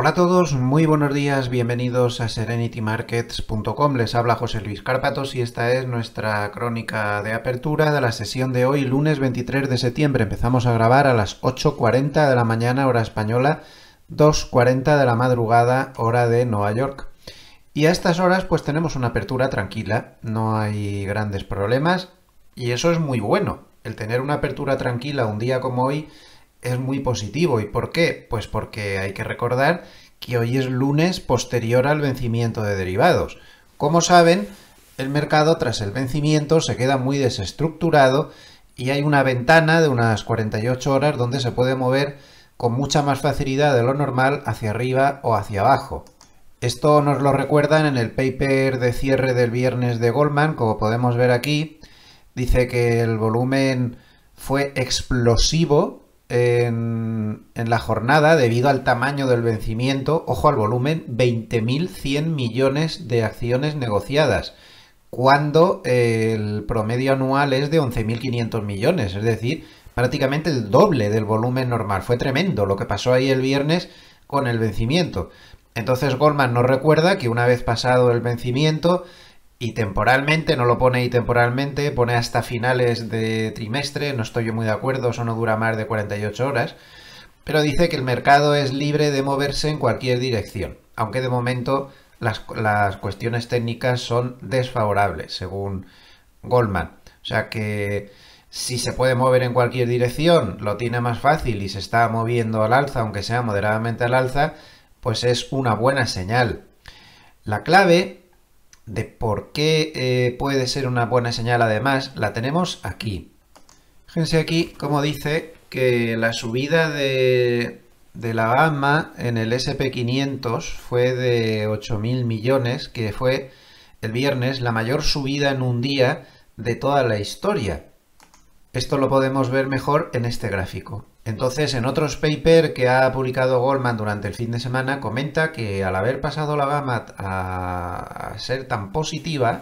Hola a todos, muy buenos días, bienvenidos a serenitymarkets.com. Les habla José Luis Cárpatos y esta es nuestra crónica de apertura de la sesión de hoy, lunes 23 de septiembre. Empezamos a grabar a las 8.40 de la mañana, hora española, 2.40 de la madrugada, hora de Nueva York. Y a estas horas pues tenemos una apertura tranquila, no hay grandes problemas y eso es muy bueno. El tener una apertura tranquila un día como hoy es muy positivo. ¿Y por qué? Pues porque hay que recordar que hoy es lunes posterior al vencimiento de derivados. Como saben, el mercado tras el vencimiento se queda muy desestructurado y hay una ventana de unas 48 horas donde se puede mover con mucha más facilidad de lo normal hacia arriba o hacia abajo. Esto nos lo recuerdan en el paper de cierre del viernes de Goldman, como podemos ver aquí. Dice que el volumen fue explosivo en, la jornada, debido al tamaño del vencimiento, ojo al volumen, 20.100 millones de acciones negociadas, cuando eh, el promedio anual es de 11.500 millones, es decir, prácticamente el doble del volumen normal. Fue tremendo lo que pasó ahí el viernes con el vencimiento. Entonces Goldman nos recuerda que una vez pasado el vencimiento, y temporalmente, no lo pone y temporalmente, pone hasta finales de trimestre, no estoy yo muy de acuerdo, eso no dura más de 48 horas, pero dice que el mercado es libre de moverse en cualquier dirección, aunque de momento las, cuestiones técnicas son desfavorables, según Goldman. O sea que si se puede mover en cualquier dirección, lo tiene más fácil y se está moviendo al alza, aunque sea moderadamente al alza, pues es una buena señal. La clave de por qué eh, puede ser una buena señal además, la tenemos aquí. Fíjense aquí como dice que la subida de, la gamma en el SP500 fue de 8.000 millones, que fue el viernes la mayor subida en un día de toda la historia. Esto lo podemos ver mejor en este gráfico. Entonces, en otros papers que ha publicado Goldman durante el fin de semana, comenta que al haber pasado la gama a ser tan positiva,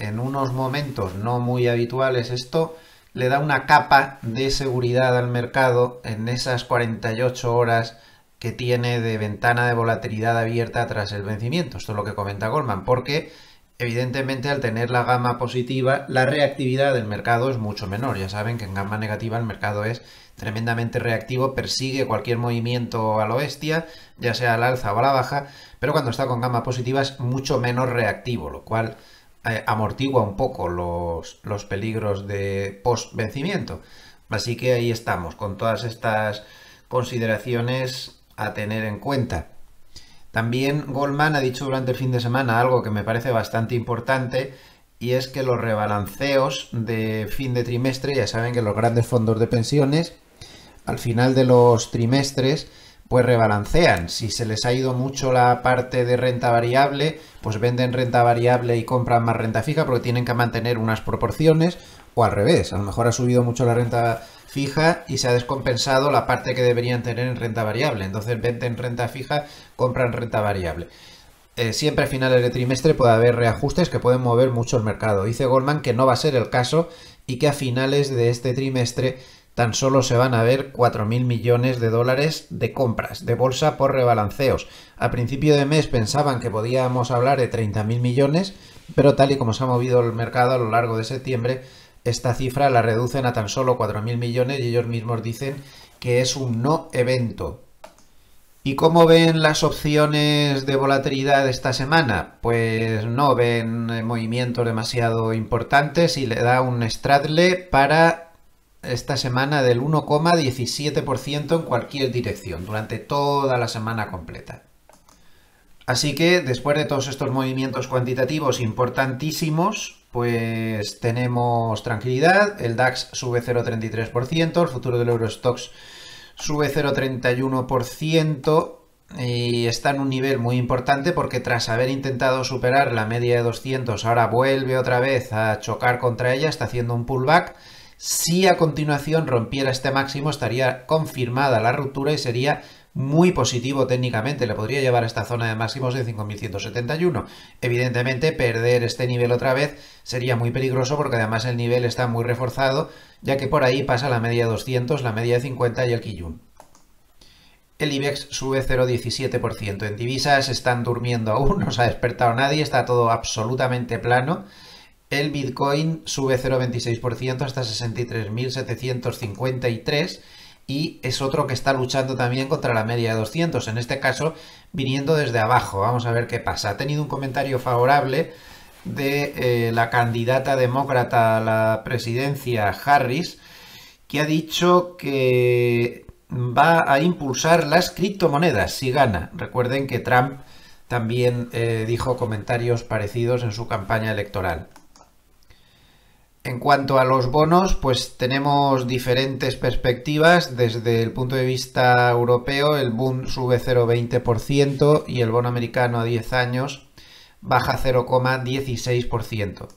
en unos momentos no muy habituales esto, le da una capa de seguridad al mercado en esas 48 horas que tiene de ventana de volatilidad abierta tras el vencimiento. Esto es lo que comenta Goldman, porque Evidentemente, al tener la gama positiva, la reactividad del mercado es mucho menor. Ya saben que en gama negativa el mercado es tremendamente reactivo, persigue cualquier movimiento a la bestia, ya sea al alza o a la baja, pero cuando está con gama positiva es mucho menos reactivo, lo cual eh, amortigua un poco los, los peligros de post-vencimiento. Así que ahí estamos, con todas estas consideraciones a tener en cuenta. También Goldman ha dicho durante el fin de semana algo que me parece bastante importante y es que los rebalanceos de fin de trimestre, ya saben que los grandes fondos de pensiones al final de los trimestres pues rebalancean. Si se les ha ido mucho la parte de renta variable, pues venden renta variable y compran más renta fija porque tienen que mantener unas proporciones o al revés, a lo mejor ha subido mucho la renta fija y se ha descompensado la parte que deberían tener en renta variable. Entonces venden renta fija, compran renta variable. Eh, siempre a finales de trimestre puede haber reajustes que pueden mover mucho el mercado. Dice Goldman que no va a ser el caso y que a finales de este trimestre tan solo se van a ver 4.000 millones de dólares de compras de bolsa por rebalanceos. A principio de mes pensaban que podíamos hablar de 30.000 millones, pero tal y como se ha movido el mercado a lo largo de septiembre, esta cifra la reducen a tan solo 4.000 millones y ellos mismos dicen que es un no evento. ¿Y cómo ven las opciones de volatilidad esta semana? Pues no ven movimientos demasiado importantes y le da un straddle para esta semana del 1,17% en cualquier dirección durante toda la semana completa. Así que después de todos estos movimientos cuantitativos importantísimos, pues tenemos tranquilidad, el DAX sube 0,33%, el futuro del Eurostox sube 0,31% y está en un nivel muy importante porque tras haber intentado superar la media de 200, ahora vuelve otra vez a chocar contra ella, está haciendo un pullback. Si a continuación rompiera este máximo, estaría confirmada la ruptura y sería muy positivo técnicamente, le podría llevar a esta zona de máximos de 5171. Evidentemente, perder este nivel otra vez sería muy peligroso porque además el nivel está muy reforzado, ya que por ahí pasa la media 200, la media de 50 y el Kijun. El IBEX sube 0,17%. En divisas están durmiendo aún, no se ha despertado nadie, está todo absolutamente plano. El Bitcoin sube 0,26% hasta 63.753 y es otro que está luchando también contra la media de 200, en este caso viniendo desde abajo. Vamos a ver qué pasa. Ha tenido un comentario favorable de eh, la candidata demócrata a la presidencia Harris, que ha dicho que va a impulsar las criptomonedas si gana. Recuerden que Trump también eh, dijo comentarios parecidos en su campaña electoral. En cuanto a los bonos, pues tenemos diferentes perspectivas. Desde el punto de vista europeo, el boom sube 0,20% y el bono americano a 10 años baja 0,16%.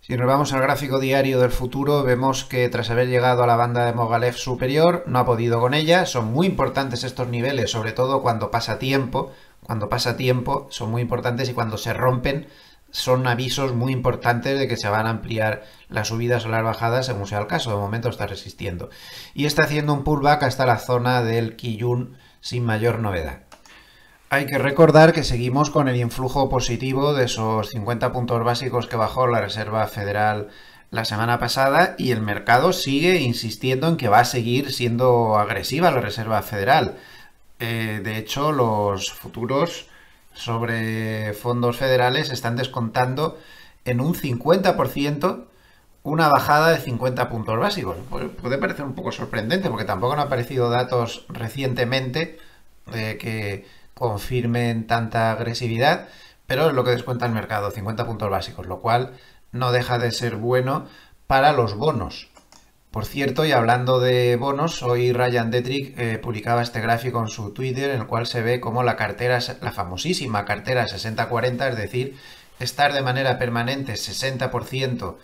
Si nos vamos al gráfico diario del futuro, vemos que tras haber llegado a la banda de Mogalev superior, no ha podido con ella. Son muy importantes estos niveles, sobre todo cuando pasa tiempo. Cuando pasa tiempo, son muy importantes y cuando se rompen, son avisos muy importantes de que se van a ampliar las subidas o las bajadas según sea el caso. De momento está resistiendo. Y está haciendo un pullback hasta la zona del Kiyun sin mayor novedad. Hay que recordar que seguimos con el influjo positivo de esos 50 puntos básicos que bajó la Reserva Federal la semana pasada y el mercado sigue insistiendo en que va a seguir siendo agresiva la Reserva Federal. Eh, de hecho, los futuros sobre fondos federales están descontando en un 50% una bajada de 50 puntos básicos. Puede parecer un poco sorprendente porque tampoco han aparecido datos recientemente que confirmen tanta agresividad, pero es lo que descuenta el mercado, 50 puntos básicos, lo cual no deja de ser bueno para los bonos. Por cierto, y hablando de bonos, hoy Ryan Detrick eh, publicaba este gráfico en su Twitter en el cual se ve como la cartera, la famosísima cartera 60-40, es decir, estar de manera permanente 60%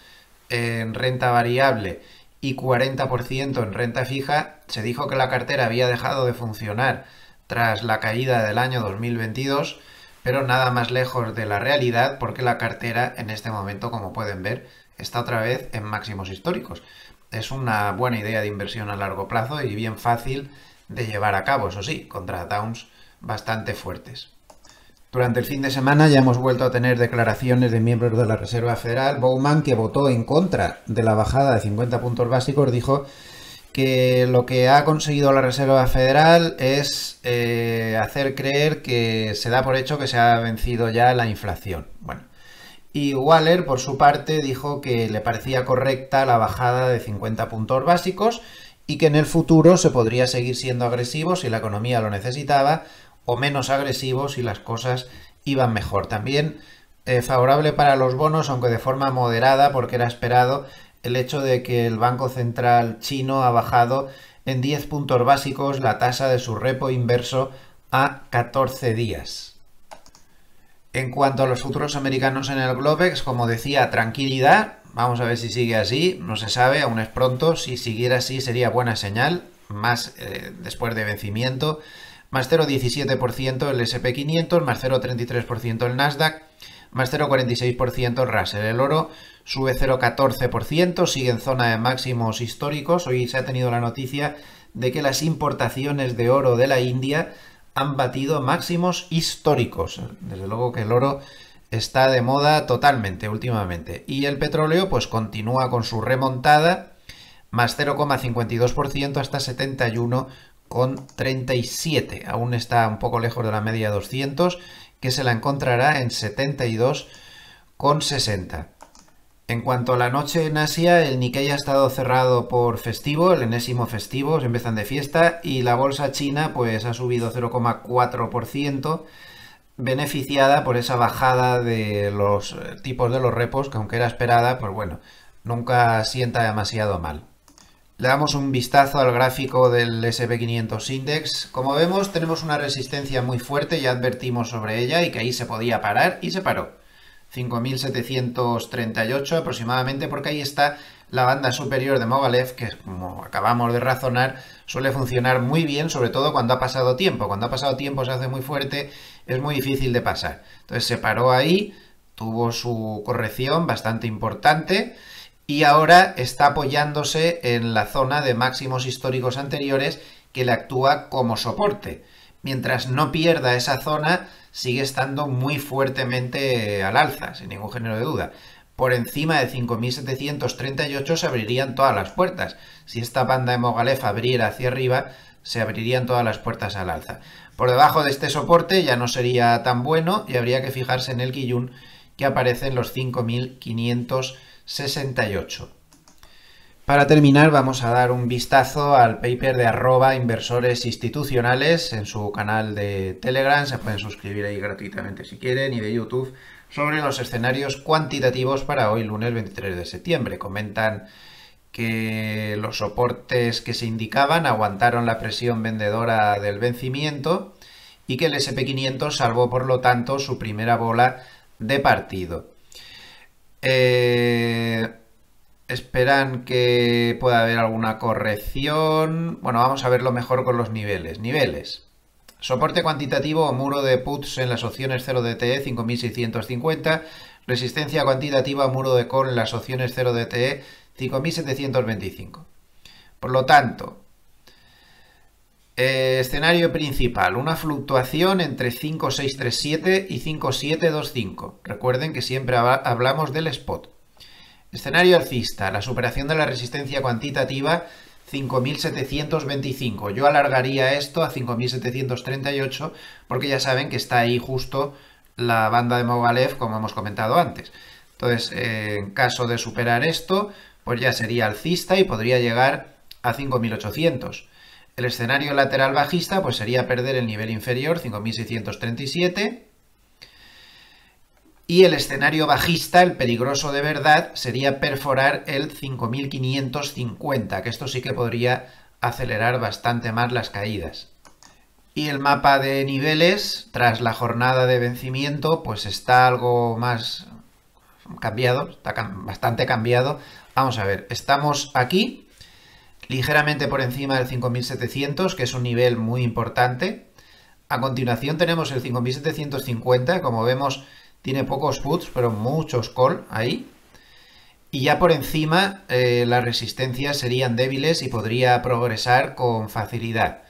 en renta variable y 40% en renta fija, se dijo que la cartera había dejado de funcionar tras la caída del año 2022, pero nada más lejos de la realidad porque la cartera en este momento, como pueden ver, está otra vez en máximos históricos. Es una buena idea de inversión a largo plazo y bien fácil de llevar a cabo, eso sí, contra downs bastante fuertes. Durante el fin de semana ya hemos vuelto a tener declaraciones de miembros de la Reserva Federal. Bowman, que votó en contra de la bajada de 50 puntos básicos, dijo que lo que ha conseguido la Reserva Federal es eh, hacer creer que se da por hecho que se ha vencido ya la inflación. Bueno, y Waller, por su parte, dijo que le parecía correcta la bajada de 50 puntos básicos y que en el futuro se podría seguir siendo agresivo si la economía lo necesitaba o menos agresivo si las cosas iban mejor. También eh, favorable para los bonos, aunque de forma moderada, porque era esperado el hecho de que el Banco Central chino ha bajado en 10 puntos básicos la tasa de su repo inverso a 14 días. En cuanto a los futuros americanos en el Globex, como decía, tranquilidad. Vamos a ver si sigue así, no se sabe, aún es pronto. Si siguiera así sería buena señal, más eh, después de vencimiento. Más 0,17% el SP500, más 0,33% el Nasdaq, más 0,46% el Russell. El oro sube 0,14%, sigue en zona de máximos históricos. Hoy se ha tenido la noticia de que las importaciones de oro de la India han batido máximos históricos. Desde luego que el oro está de moda totalmente últimamente. Y el petróleo pues continúa con su remontada, más 0,52% hasta 71,37. Aún está un poco lejos de la media 200, que se la encontrará en 72,60. En cuanto a la noche en Asia, el Nikkei ha estado cerrado por festivo, el enésimo festivo, se empiezan de fiesta, y la bolsa china pues ha subido 0,4%, beneficiada por esa bajada de los eh, tipos de los repos, que aunque era esperada, pues bueno, nunca sienta demasiado mal. Le damos un vistazo al gráfico del SP500 Index. Como vemos, tenemos una resistencia muy fuerte, ya advertimos sobre ella y que ahí se podía parar y se paró. 5.738 aproximadamente, porque ahí está la banda superior de Mogalev, que como acabamos de razonar, suele funcionar muy bien, sobre todo cuando ha pasado tiempo. Cuando ha pasado tiempo se hace muy fuerte, es muy difícil de pasar. Entonces se paró ahí, tuvo su corrección bastante importante y ahora está apoyándose en la zona de máximos históricos anteriores que le actúa como soporte mientras no pierda esa zona, sigue estando muy fuertemente al alza, sin ningún género de duda. Por encima de 5.738 se abrirían todas las puertas. Si esta banda de Mogalef abriera hacia arriba, se abrirían todas las puertas al alza. Por debajo de este soporte ya no sería tan bueno y habría que fijarse en el guillun que aparece en los 5.568. Para terminar, vamos a dar un vistazo al paper de arroba inversores institucionales en su canal de Telegram. Se pueden suscribir ahí gratuitamente si quieren y de YouTube sobre los escenarios cuantitativos para hoy lunes 23 de septiembre. Comentan que los soportes que se indicaban aguantaron la presión vendedora del vencimiento y que el SP500 salvó por lo tanto su primera bola de partido. Eh, Esperan que pueda haber alguna corrección. Bueno, vamos a verlo mejor con los niveles. Niveles. Soporte cuantitativo o muro de puts en las opciones 0 DTE 5650. Resistencia cuantitativa o muro de call en las opciones 0 DTE 5725. Por lo tanto, eh, escenario principal, una fluctuación entre 5637 y 5725. Recuerden que siempre hablamos del spot. Escenario alcista, la superación de la resistencia cuantitativa 5.725. Yo alargaría esto a 5.738 porque ya saben que está ahí justo la banda de Mogalev como hemos comentado antes. Entonces, eh, en caso de superar esto, pues ya sería alcista y podría llegar a 5.800. El escenario lateral bajista pues sería perder el nivel inferior 5.637 y el escenario bajista, el peligroso de verdad, sería perforar el 5550, que esto sí que podría acelerar bastante más las caídas. Y el mapa de niveles, tras la jornada de vencimiento, pues está algo más cambiado, está bastante cambiado. Vamos a ver, estamos aquí, ligeramente por encima del 5700, que es un nivel muy importante. A continuación tenemos el 5750, como vemos tiene pocos puts, pero muchos call ahí. Y ya por encima eh, las resistencias serían débiles y podría progresar con facilidad.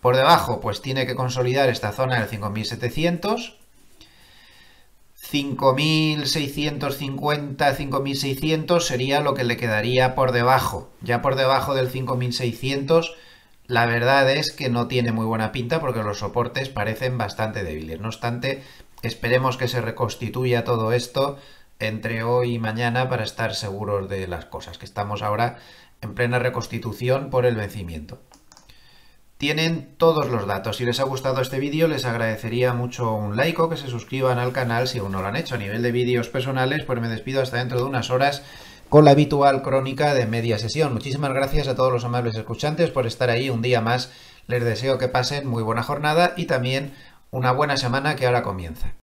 Por debajo, pues tiene que consolidar esta zona del 5700. 5650, 5600 sería lo que le quedaría por debajo. Ya por debajo del 5600, la verdad es que no tiene muy buena pinta porque los soportes parecen bastante débiles. No obstante, Esperemos que se reconstituya todo esto entre hoy y mañana para estar seguros de las cosas, que estamos ahora en plena reconstitución por el vencimiento. Tienen todos los datos. Si les ha gustado este vídeo, les agradecería mucho un like o que se suscriban al canal si aún no lo han hecho. A nivel de vídeos personales, pues me despido hasta dentro de unas horas con la habitual crónica de media sesión. Muchísimas gracias a todos los amables escuchantes por estar ahí un día más. Les deseo que pasen muy buena jornada y también una buena semana que ahora comienza.